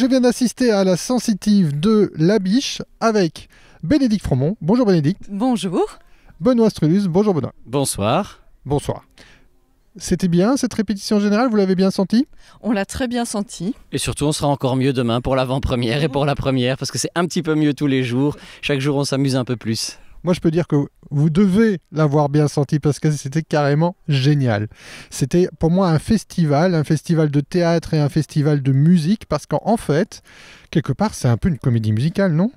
je viens d'assister à la sensitive de La Biche avec Bénédicte Fromont. Bonjour Bénédicte. Bonjour. Benoît Strulus. Bonjour Benoît. Bonsoir. Bonsoir. C'était bien cette répétition générale, vous l'avez bien senti On l'a très bien senti. Et surtout, on sera encore mieux demain pour l'avant-première et pour la première, parce que c'est un petit peu mieux tous les jours. Chaque jour, on s'amuse un peu plus. Moi, je peux dire que vous devez l'avoir bien senti parce que c'était carrément génial. C'était pour moi un festival, un festival de théâtre et un festival de musique parce qu'en fait, quelque part, c'est un peu une comédie musicale, non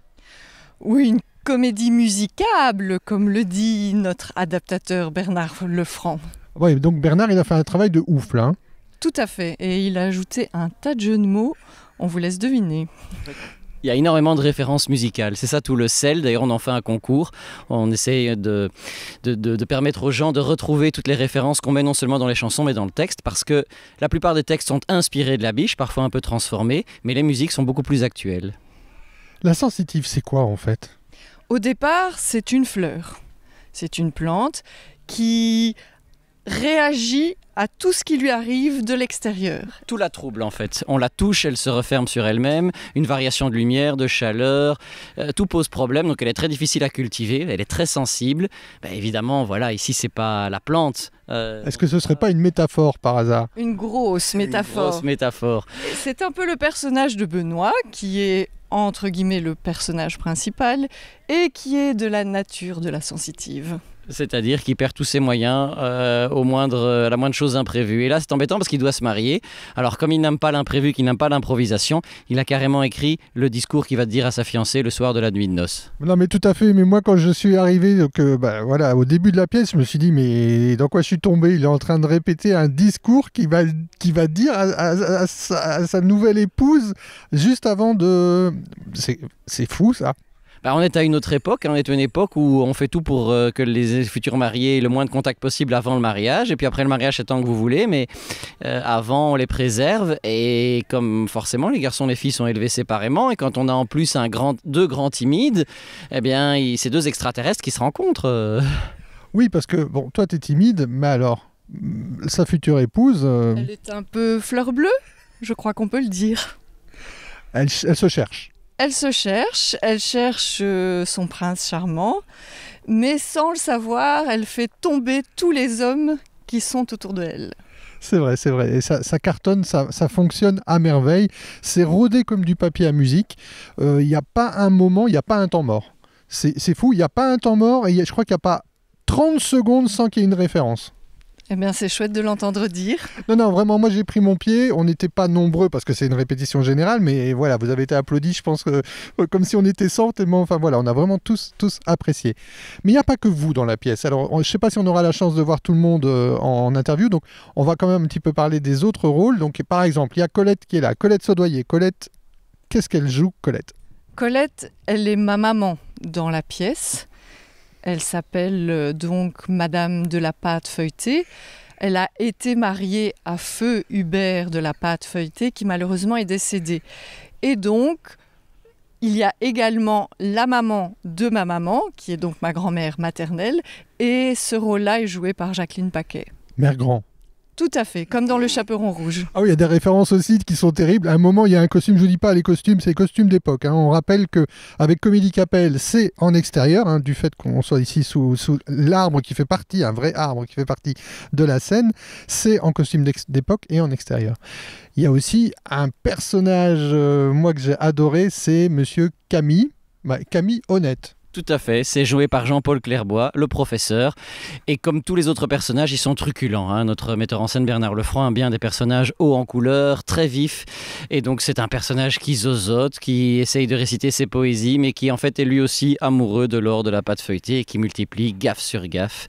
Oui, une comédie musicable, comme le dit notre adaptateur Bernard Lefranc. Oui, donc Bernard, il a fait un travail de ouf là. Hein. Tout à fait, et il a ajouté un tas de jeux de mots. On vous laisse deviner il y a énormément de références musicales. C'est ça tout le sel. D'ailleurs, on en fait un concours. On essaie de, de permettre aux gens de retrouver toutes les références qu'on met non seulement dans les chansons, mais dans le texte, parce que la plupart des textes sont inspirés de la biche, parfois un peu transformés, mais les musiques sont beaucoup plus actuelles. La sensitive, c'est quoi en fait Au départ, c'est une fleur. C'est une plante qui réagit à tout ce qui lui arrive de l'extérieur. Tout la trouble en fait. On la touche, elle se referme sur elle-même. Une variation de lumière, de chaleur, euh, tout pose problème. Donc elle est très difficile à cultiver. Elle est très sensible. Bah, évidemment, voilà, ici c'est pas la plante. Euh, Est-ce que ce serait pas une métaphore par hasard Une grosse métaphore. Une grosse métaphore. C'est un peu le personnage de Benoît qui est entre guillemets le personnage principal et qui est de la nature de la sensitive. C'est-à-dire qu'il perd tous ses moyens euh, au moindre, euh, la moindre chose imprévue. Et là, c'est embêtant parce qu'il doit se marier. Alors, comme il n'aime pas l'imprévu, qu'il n'aime pas l'improvisation, il a carrément écrit le discours qu'il va dire à sa fiancée le soir de la nuit de noces. Non, mais tout à fait. Mais moi, quand je suis arrivé, donc, euh, bah, voilà, au début de la pièce, je me suis dit, mais dans quoi je suis tombé Il est en train de répéter un discours qu'il va, qui va dire à sa nouvelle épouse juste avant de. C'est fou, ça. Bah, on est à une autre époque. Hein. On est à une époque où on fait tout pour euh, que les futurs mariés aient le moins de contact possible avant le mariage. Et puis après le mariage, c'est tant que vous voulez. Mais euh, avant, on les préserve. Et comme forcément, les garçons et les filles sont élevés séparément. Et quand on a en plus un grand, deux grands timides, eh bien, c'est ces deux extraterrestres qui se rencontrent. Euh. Oui, parce que, bon, toi, tu es timide, mais alors, sa future épouse. Elle est un peu fleur bleue, je crois qu'on peut le dire. elle se cherche elle se cherche, elle cherche euh, son prince charmant, mais sans le savoir, elle fait tomber tous les hommes qui sont autour de elle. C'est vrai, c'est vrai. ça, cartonne, ça, fonctionne à merveille. C'est rodé comme du papier à musique. Il euh, n'y a pas un moment, il n'y a pas un temps mort. C'est fou, il n'y a pas un temps mort et je crois qu'il n'y a pas 30 secondes sans qu'il y ait une référence. Eh bien, c'est chouette de l'entendre dire. Non, non, vraiment, moi j'ai pris mon pied. On n'était pas nombreux parce que c'est une répétition générale, mais voilà, vous avez été applaudis, je pense, que euh, comme si on était 100, tellement. Enfin voilà, on a vraiment tous, tous apprécié. Mais il n'y a pas que vous dans la pièce. Alors, je ne sais pas si on aura la chance de voir tout le monde euh, en, interview, donc on va quand même un petit peu parler des autres rôles. Donc, par exemple, il y a Colette qui est là, Colette Sodoyer. Colette, qu'est-ce qu'elle joue, Colette Colette, elle est ma maman dans la pièce. Elle s'appelle euh, donc Madame de la pâte feuilletée. Elle a été mariée à Feu Hubert de la pâte feuilletée qui malheureusement est décédé. Et donc, il y a également la maman de ma maman, qui est donc ma grand-mère maternelle, et ce rôle-là est joué par Jacqueline Paquet. Mère Grand. Tout à fait, comme dans Le Chaperon Rouge. Ah oui, il y a des références au qui sont terribles. À un moment, il y a un costume, je ne dis pas les costumes, c'est les costumes d'époque. Hein. On rappelle que avec Comédie Capelle, c'est en extérieur, hein, du fait qu'on soit ici sous, l'arbre qui fait partie, un vrai arbre qui fait partie de la scène, c'est en costume d'époque et en extérieur. Il y a aussi un personnage, euh, moi, que j'ai adoré, c'est Monsieur Camille, bah, Camille Honnête. Tout à fait, c'est joué par Jean-Paul Clairbois, le professeur. Et comme tous les autres personnages, ils sont truculents. Hein. Notre metteur en scène Bernard Lefranc a bien des personnages hauts en couleur, très vifs. Et donc c'est un personnage qui zozote, qui essaye de réciter ses poésies, mais qui en fait est lui aussi amoureux de l'or de la pâte feuilletée et qui multiplie gaffe sur gaffe.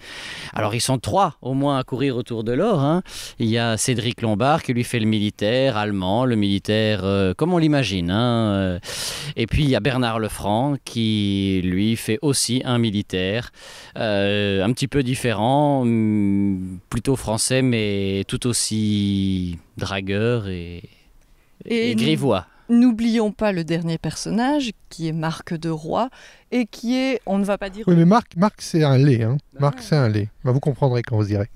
Alors ils sont trois au moins à courir autour de l'or. Hein. Il y a Cédric Lombard qui lui fait le militaire allemand, le militaire euh, comme on l'imagine. Hein, euh. Et puis il y a Bernard Lefranc qui lui fait aussi un militaire, euh, un petit peu différent, mm, plutôt français, mais tout aussi dragueur et, grivois. N'oublions pas le dernier personnage, qui est Marc de Roy, et qui est, on ne va pas dire... Oui, mais Marc, c'est un lait. Hein. Marc, ah. c'est un lait. Bah, vous comprendrez quand vous irez.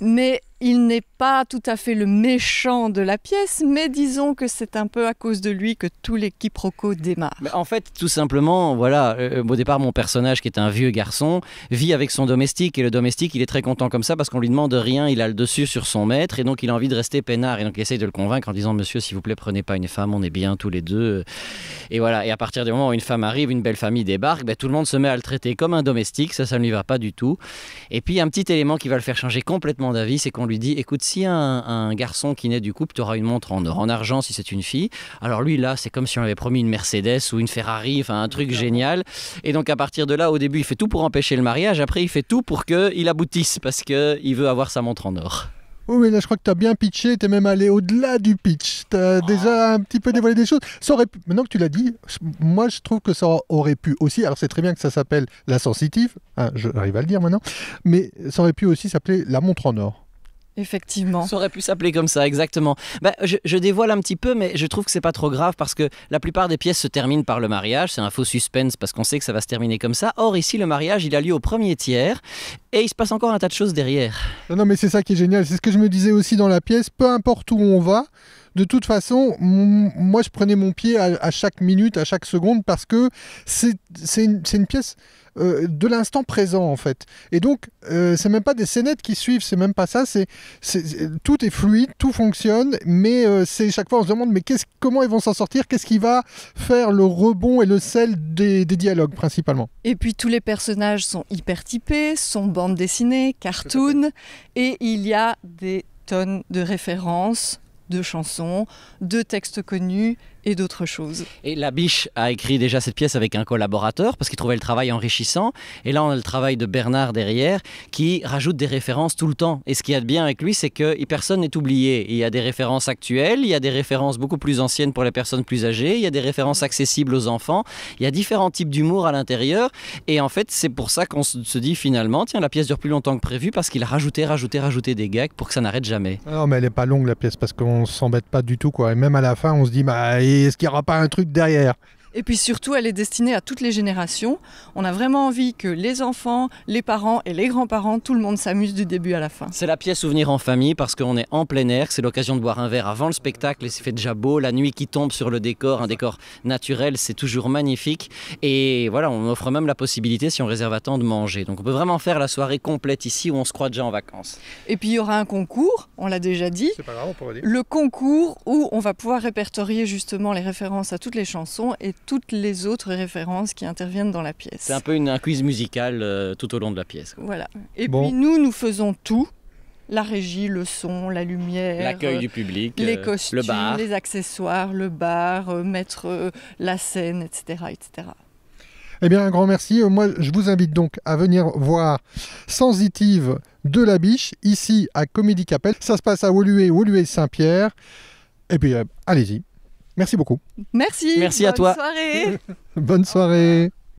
Mais il n'est pas tout à fait le méchant de la pièce, mais disons que c'est un peu à cause de lui que tous les quiproquos démarrent. en fait, tout simplement, voilà, euh, au départ, mon personnage, qui est un vieux garçon, vit avec son domestique, et le domestique, il est très content comme ça parce qu'on lui demande rien, il a le dessus sur son maître, et donc il a envie de rester peinard, et donc il essaye de le convaincre en disant Monsieur, s'il vous plaît, prenez pas une femme, on est bien tous les deux. Et voilà, et à partir du moment où une femme arrive, une belle famille débarque, ben, tout le monde se met à le traiter comme un domestique, ça, ça ne lui va pas du tout. Et puis, un petit élément qui va le faire changer complètement d'avis, c'est qu'on on lui dit écoute, si un, garçon qui naît du couple, tu auras une montre en or, en argent si c'est une fille. Alors lui, là, c'est comme si on lui avait promis une Mercedes ou une Ferrari, enfin un truc génial. Et donc à partir de là, au début, il fait tout pour empêcher le mariage. Après, il fait tout pour qu'il aboutisse parce qu'il veut avoir sa montre en or. Oui, mais là, je crois que tu as bien pitché, tu es même allé au-delà du pitch. Tu as ah. déjà un petit peu dévoilé des choses. Ça aurait Maintenant que tu l'as dit, moi, je trouve que ça aurait pu aussi. Alors, c'est très bien que ça s'appelle la sensitive, hein, j'arrive à le dire maintenant, mais ça aurait pu aussi s'appeler la montre en or. Effectivement. Ça aurait pu s'appeler comme ça, exactement. Bah, je, dévoile un petit peu, mais je trouve que c'est pas trop grave parce que la plupart des pièces se terminent par le mariage. C'est un faux suspense parce qu'on sait que ça va se terminer comme ça. Or, ici, le mariage, il a lieu au premier tiers et il se passe encore un tas de choses derrière. Non, non mais c'est ça qui est génial. C'est ce que je me disais aussi dans la pièce. Peu importe où on va, de toute façon, moi, je prenais mon pied à, chaque minute, à chaque seconde, parce que c'est une, pièce euh, de l'instant présent, en fait. Et donc, euh, c'est même pas des scénettes qui suivent, c'est même pas ça. C'est Tout est fluide, tout fonctionne, mais euh, c'est chaque fois, on se demande, mais comment ils vont s'en sortir Qu'est-ce qui va faire le rebond et le sel des, des dialogues, principalement Et puis, tous les personnages sont hyper typés, sont bande dessinée, cartoon, et il y a des tonnes de références de chansons, de textes connus, et d'autres choses. Et la biche a écrit déjà cette pièce avec un collaborateur parce qu'il trouvait le travail enrichissant. Et là, on a le travail de Bernard derrière qui rajoute des références tout le temps. Et ce qu'il y a de bien avec lui, c'est que personne n'est oublié. Il y a des références actuelles, il y a des références beaucoup plus anciennes pour les personnes plus âgées, il y a des références accessibles aux enfants, il y a différents types d'humour à l'intérieur. Et en fait, c'est pour ça qu'on se dit finalement, tiens, la pièce dure plus longtemps que prévu parce qu'il a rajouté, rajouté, des gags pour que ça n'arrête jamais. Ah non, mais elle est pas longue la pièce parce qu'on s'embête pas du tout. quoi. Et même à la fin, on se dit, bah, est-ce qu'il n'y aura pas un truc derrière et puis surtout, elle est destinée à toutes les générations. On a vraiment envie que les enfants, les parents et les grands-parents, tout le monde s'amuse du début à la fin. C'est la pièce souvenir en famille parce qu'on est en plein air, c'est l'occasion de boire un verre avant le spectacle et c'est fait déjà beau. La nuit qui tombe sur le décor, un décor naturel, c'est toujours magnifique. Et voilà, on offre même la possibilité, si on réserve à temps, de manger. Donc on peut vraiment faire la soirée complète ici où on se croit déjà en vacances. Et puis il y aura un concours, on l'a déjà dit. C'est pas grave, on pourrait le dire. Le concours où on va pouvoir répertorier justement les références à toutes les chansons et toutes les autres références qui interviennent dans la pièce. C'est un peu une, un quiz musical euh, tout au long de la pièce. Voilà. Et puis nous, nous faisons tout. La régie, le son, la lumière, l'accueil euh, du public, les euh, costumes, le bar. les accessoires, le bar, mettre la scène, etc., etc. Eh bien, un grand merci. Moi, je vous invite donc à venir voir Sensitive de la Biche, ici à Comédie Capelle. Ça se passe à Woluwe, Woluwe Saint-Pierre. Et eh puis, allez-y. Merci beaucoup. Merci. Merci à toi. Soirée. bonne soirée.